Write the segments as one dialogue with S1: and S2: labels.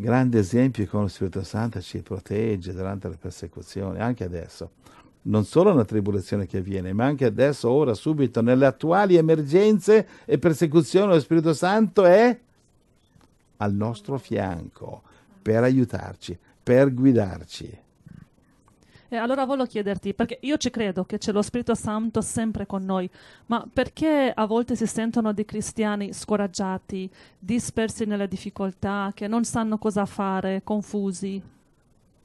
S1: grande esempio di come lo Spirito Santo ci protegge durante le persecuzioni, anche adesso. Non solo nella tribolazione che avviene, ma anche adesso, ora, subito, nelle attuali emergenze e persecuzioni, lo Spirito Santo è al nostro fianco per aiutarci, per guidarci.
S2: E allora voglio chiederti, perché io ci credo che c'è lo Spirito Santo sempre con noi, ma perché a volte si sentono dei cristiani scoraggiati, dispersi nelle difficoltà, che non sanno cosa fare, confusi?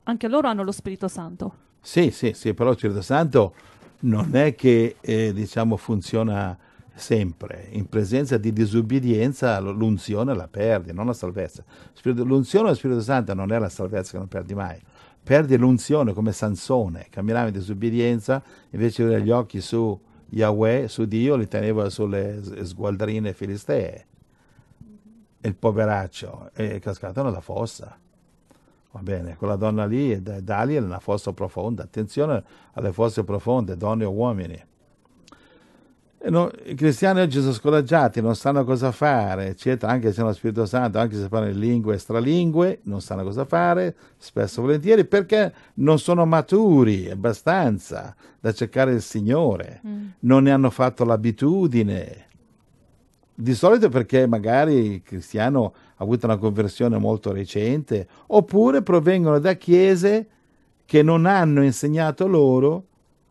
S2: Anche loro hanno lo Spirito Santo.
S1: Sì, sì, sì, però lo Spirito Santo non è che eh, diciamo funziona sempre in presenza di disobbedienza l'unzione la perdi, non la salvezza. L'unzione dello Spirito Santo non è la salvezza che non perdi mai perde l'unzione come Sansone, camminava in disobbedienza, invece di avere gli occhi su Yahweh, su Dio, li teneva sulle sgualdrine filistee. il poveraccio è cascato nella fossa. Va bene, quella donna lì, Dali, è una fossa profonda. Attenzione alle fosse profonde, donne o uomini. Eh, no, I cristiani oggi sono scoraggiati, non sanno cosa fare, eccetera, anche se hanno lo Spirito Santo, anche se parlano in lingue e stralingue, non sanno cosa fare, spesso e volentieri, perché non sono maturi abbastanza da cercare il Signore, mm. non ne hanno fatto l'abitudine. Di solito perché magari il cristiano ha avuto una conversione molto recente, oppure provengono da chiese che non hanno insegnato loro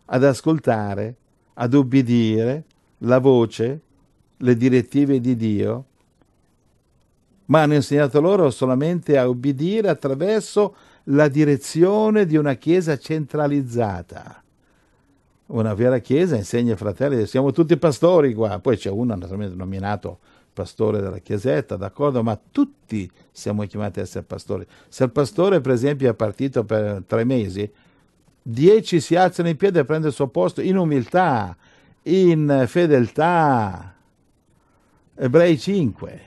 S1: ad ascoltare, ad ubbidire, la voce, le direttive di Dio, ma hanno insegnato loro solamente a obbedire attraverso la direzione di una Chiesa centralizzata. Una vera Chiesa insegna ai fratelli, siamo tutti pastori qua, poi c'è uno naturalmente nominato pastore della chiesetta, d'accordo, ma tutti siamo chiamati a essere pastori. Se il pastore per esempio è partito per tre mesi, dieci si alzano in piedi e prendono il suo posto in umiltà, in fedeltà. Ebrei 5.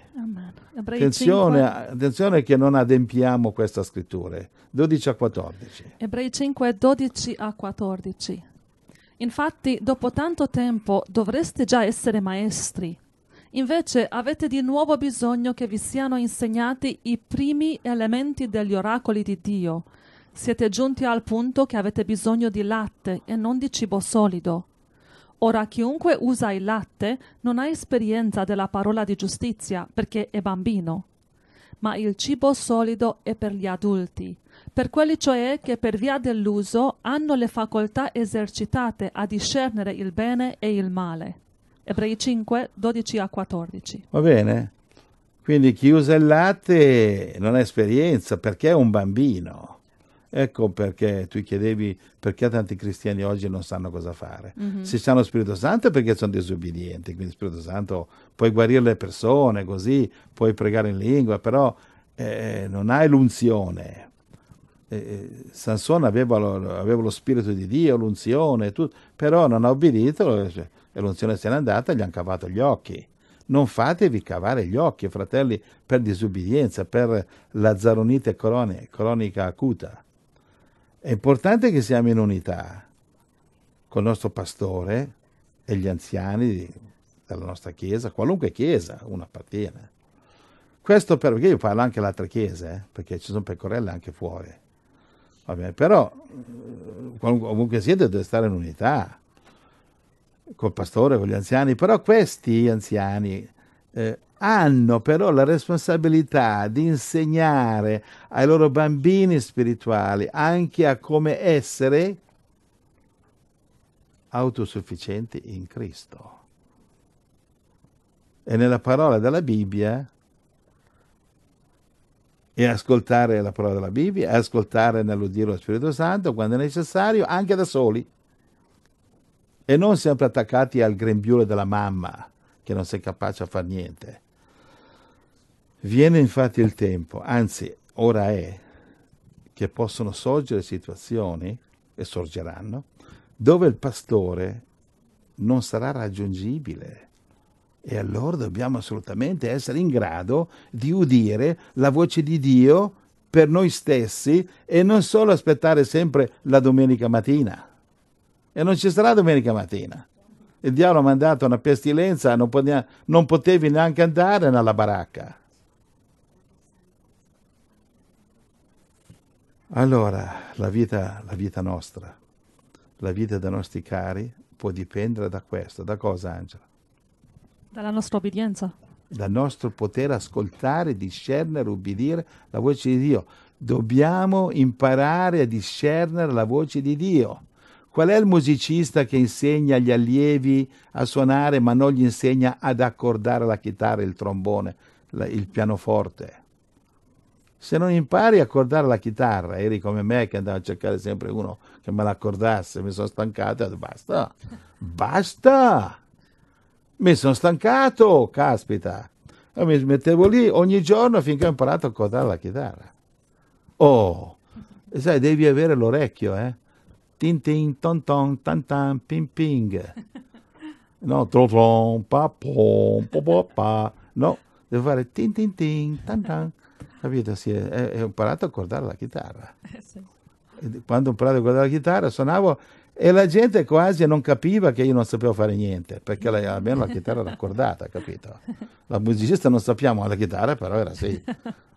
S1: Ebrei attenzione, 5. attenzione che non adempiamo questa scrittura. 12 a 14.
S2: Ebrei 5, 12 a 14. Infatti, dopo tanto tempo dovreste già essere maestri. Invece avete di nuovo bisogno che vi siano insegnati i primi elementi degli oracoli di Dio. Siete giunti al punto che avete bisogno di latte e non di cibo solido Ora chiunque usa il latte non ha esperienza della parola di giustizia perché è bambino. Ma il cibo solido è per gli adulti, per quelli cioè che per via dell'uso hanno le facoltà esercitate a discernere il bene e il male. Ebrei 5, 12 a 14.
S1: Va bene. Quindi chi usa il latte non ha esperienza perché è un bambino. Ecco perché tu chiedevi perché tanti cristiani oggi non sanno cosa fare. Mm-hmm. Se sanno Spirito Santo è perché sono disobbedienti, quindi Spirito Santo puoi guarire le persone così, puoi pregare in lingua, però eh, non hai l'unzione. Eh, eh Sansone aveva lo, aveva lo, spirito di Dio, l'unzione, tutto, però non ha obbedito cioè, e l'unzione se n'è andata e gli hanno cavato gli occhi non fatevi cavare gli occhi, fratelli, per disubbidienza, per la zaronite cronica acuta. È importante che siamo in unità con il nostro pastore e gli anziani della nostra chiesa, qualunque chiesa uno appartiene. Questo perché io parlo anche all'altra chiesa, eh, perché ci sono pecorelle anche fuori. Vabbè, però comunque eh, siete deve stare in unità col pastore, con gli anziani, però questi anziani eh, hanno però la responsabilità di insegnare ai loro bambini spirituali anche a come essere autosufficienti in Cristo. E nella parola della Bibbia e ascoltare la parola della Bibbia, e ascoltare nell'udire lo Spirito Santo quando è necessario, anche da soli. E non sempre attaccati al grembiule della mamma che non sei capace a fare niente. Viene infatti il tempo, anzi ora è, che possono sorgere situazioni, e sorgeranno, dove il pastore non sarà raggiungibile. E allora dobbiamo assolutamente essere in grado di udire la voce di Dio per noi stessi e non solo aspettare sempre la domenica mattina. E non ci sarà domenica mattina. Il diavolo ha mandato una pestilenza, non, potevi neanche andare nella baracca. Allora, la vita, la vita nostra, la vita dei nostri cari può dipendere da questo. Da cosa, Angela?
S2: Dalla nostra obbedienza.
S1: Dal nostro poter ascoltare, discernere, ubbidire la voce di Dio. Dobbiamo imparare a discernere la voce di Dio. Qual è il musicista che insegna agli allievi a suonare ma non gli insegna ad accordare la chitarra, il trombone, il pianoforte? Se non impari a accordare la chitarra, eri come me che andavo a cercare sempre uno che me l'accordasse, mi sono stancato e ho detto basta, basta, mi sono stancato, caspita. E mi mettevo lì ogni giorno finché ho imparato a accordare la chitarra. Oh, e sai, devi avere l'orecchio, eh? Tin tin, ton ton, tan tan, ping ping. No, tron tron, pa pom, po po pa. No, devo fare tin tin tin, tan tan. Capito? Sì, e, ho imparato a guardare la chitarra. Eh, sì. Quando ho imparato a guardare la chitarra suonavo e la gente quasi non capiva che io non sapevo fare niente, perché la, almeno la chitarra era accordata, capito? La musicista non sappiamo, la chitarra però era sì.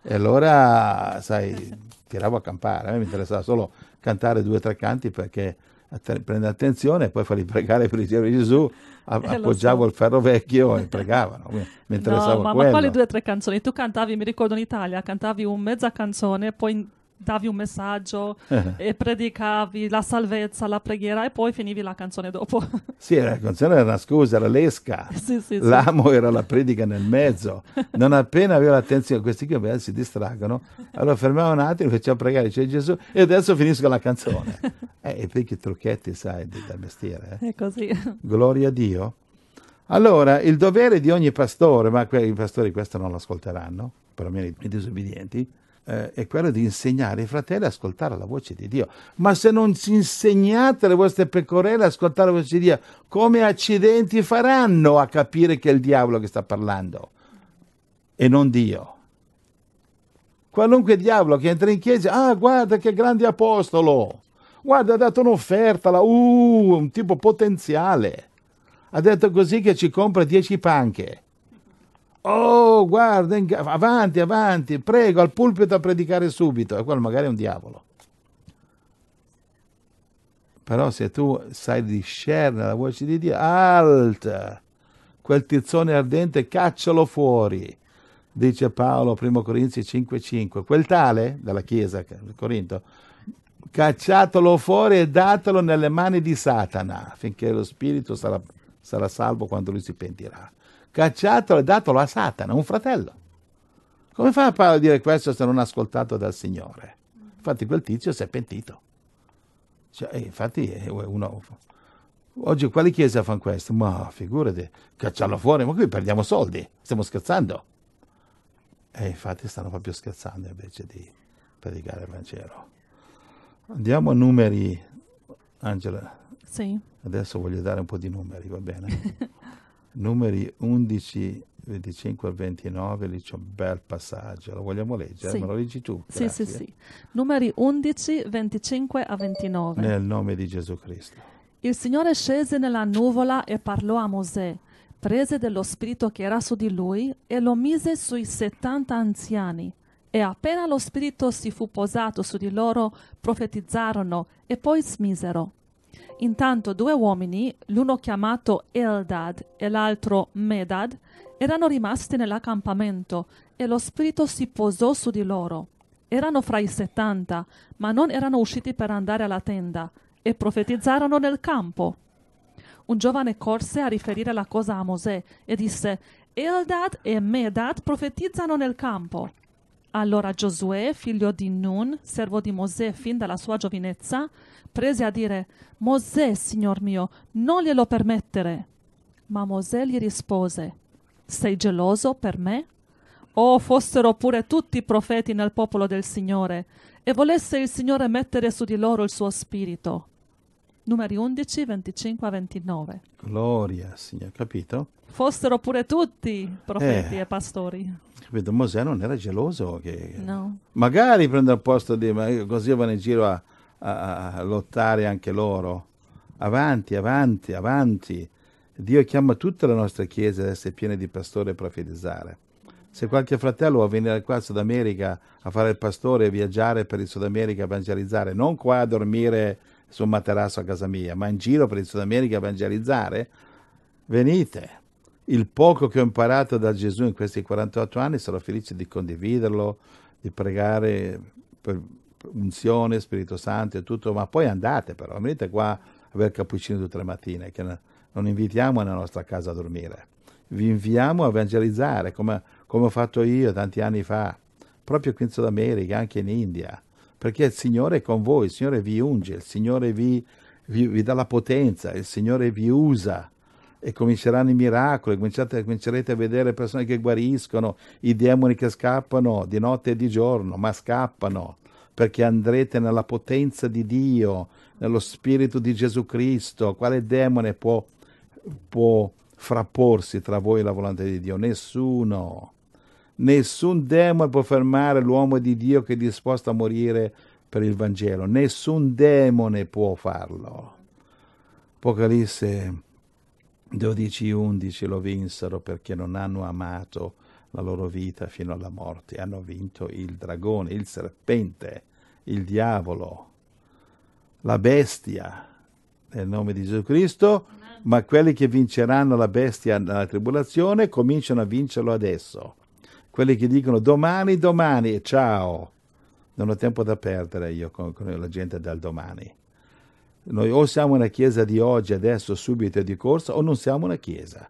S1: E allora, sai, tiravo a campare, a me mi interessava solo cantare due o tre canti perché prendere attenzione e poi farli pregare per il di Gesù, eh, appoggiavo so. il ferro vecchio e pregavano. Mi no, ma, ma quali
S2: due o tre canzoni? Tu cantavi, mi ricordo in Italia, cantavi un mezza canzone, poi davi un messaggio eh. e predicavi la salvezza, la preghiera e poi finivi la canzone dopo.
S1: sì, la canzone era una scusa, era l'esca. Sì, sì, L'amo sì. era la predica nel mezzo. Non appena aveva l'attenzione, questi che belli si distraggono, allora fermiamo un attimo, facciamo pregare, c'è Gesù e adesso finisco la canzone. eh, e perché che trucchetti sai del mestiere. Eh? È così. Gloria a Dio. Allora, il dovere di ogni pastore, ma i pastori questo non lo ascolteranno, perlomeno i disobbedienti, eh, è quello di insegnare i fratelli ad ascoltare la voce di Dio. Ma se non ci insegnate le vostre pecorelle ad ascoltare la voce di Dio, come accidenti faranno a capire che è il diavolo che sta parlando e non Dio? Qualunque diavolo che entra in chiesa, ah guarda che grande apostolo, guarda ha dato un'offerta, là, uh, un tipo potenziale, ha detto così che ci compra dieci panche Oh, guarda, avanti, avanti, prego, al pulpito a predicare subito. E quello magari è un diavolo. Però se tu sai discernere la voce di Dio, alta, quel tizzone ardente, caccialo fuori. Dice Paolo, 1 Corinzi 5,5. Quel tale, della chiesa di Corinto, cacciatelo fuori e datelo nelle mani di Satana, finché lo spirito sarà sarà salvo quando lui si pentirà. Cacciato e datelo a Satana, un fratello. Come fa a Paolo a dire questo se non ascoltato dal Signore? Infatti quel tizio si è pentito. Cioè, eh, infatti eh, è uno... Oggi quale chiesa fanno questo? Ma figurati, cacciarlo fuori, ma qui perdiamo soldi, stiamo scherzando. E infatti stanno proprio scherzando invece di predicare il Vangelo. Andiamo a numeri, Angela. Sì. Adesso voglio dare un po' di numeri, va bene? numeri 11, 25 al 29, lì c'è un bel passaggio, lo vogliamo leggere? Sì. Me lo leggi tu? Grazie. Sì, sì, sì.
S2: Numeri 11, 25 a 29. Nel
S1: nome di Gesù Cristo. Il
S2: Signore scese nella nuvola e parlò a Mosè, prese dello spirito che era su di lui e lo mise sui 70 anziani. E appena lo spirito si fu posato su di loro, profetizzarono e poi smisero. Intanto due uomini, l'uno chiamato Eldad e l'altro Medad, erano rimasti nell'accampamento e lo spirito si posò su di loro. Erano fra i settanta, ma non erano usciti per andare alla tenda e profetizzarono nel campo. Un giovane corse a riferire la cosa a Mosè e disse Eldad e Medad profetizzano nel campo. Allora Giosuè, figlio di Nun, servo di Mosè fin dalla sua giovinezza, prese a dire Mosè, signor mio, non glielo permettere. Ma Mosè gli rispose Sei geloso per me? Oh, fossero pure tutti i profeti nel popolo del Signore, e volesse il Signore mettere su di loro il suo spirito. Numeri 11, 25 a 29.
S1: Gloria, Signore, capito?
S2: Fossero pure tutti profeti eh, e pastori.
S1: Capito, Mosè non era geloso che... No. Magari prende il posto di... Ma così va in giro a, a, lottare anche loro. Avanti, avanti, avanti. Dio chiama tutte le nostre chiese ad essere piene di pastore e profetizzare. Se qualche fratello vuole venire qua in Sud America a fare il pastore e viaggiare per il Sud America a evangelizzare, non qua a dormire su un materasso a casa mia, ma in giro per il Sud America a evangelizzare, venite. Il poco che ho imparato da Gesù in questi 48 anni sarò felice di condividerlo, di pregare per unzione, Spirito Santo e tutto, ma poi andate però, venite qua a bere cappuccino tutte le mattine, che non invitiamo nella nostra casa a dormire, vi inviamo a evangelizzare, come, come ho fatto io tanti anni fa, proprio qui in Sud America, anche in India, perché il Signore è con voi, il Signore vi unge, il Signore vi, vi, vi dà la potenza, il Signore vi usa e cominceranno i miracoli, comincerete a vedere persone che guariscono, i demoni che scappano di notte e di giorno, ma scappano perché andrete nella potenza di Dio, nello Spirito di Gesù Cristo. Quale demone può, può frapporsi tra voi e la volontà di Dio? Nessuno. Nessun demone può fermare l'uomo di Dio che è disposto a morire per il Vangelo. Nessun demone può farlo. Apocalisse 12:11 lo vinsero perché non hanno amato la loro vita fino alla morte. Hanno vinto il dragone, il serpente, il diavolo, la bestia, nel nome di Gesù Cristo, ma quelli che vinceranno la bestia nella tribolazione cominciano a vincerlo adesso. Quelli che dicono domani, domani, ciao. Non ho tempo da perdere io con, con la gente dal domani. Noi o siamo una chiesa di oggi, adesso, subito e di corsa, o non siamo una chiesa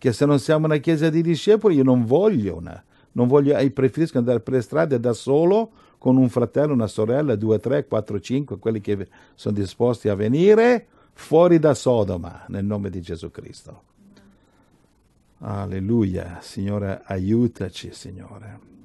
S1: che se non siamo una chiesa di discepoli io non voglio una, non voglio, eh, preferisco andare per le strade da solo con un fratello, una sorella, due, tre, quattro, cinque, quelli che sono disposti a venire fuori da Sodoma nel nome di Gesù Cristo. Alleluia, Signore, aiutaci, Signore.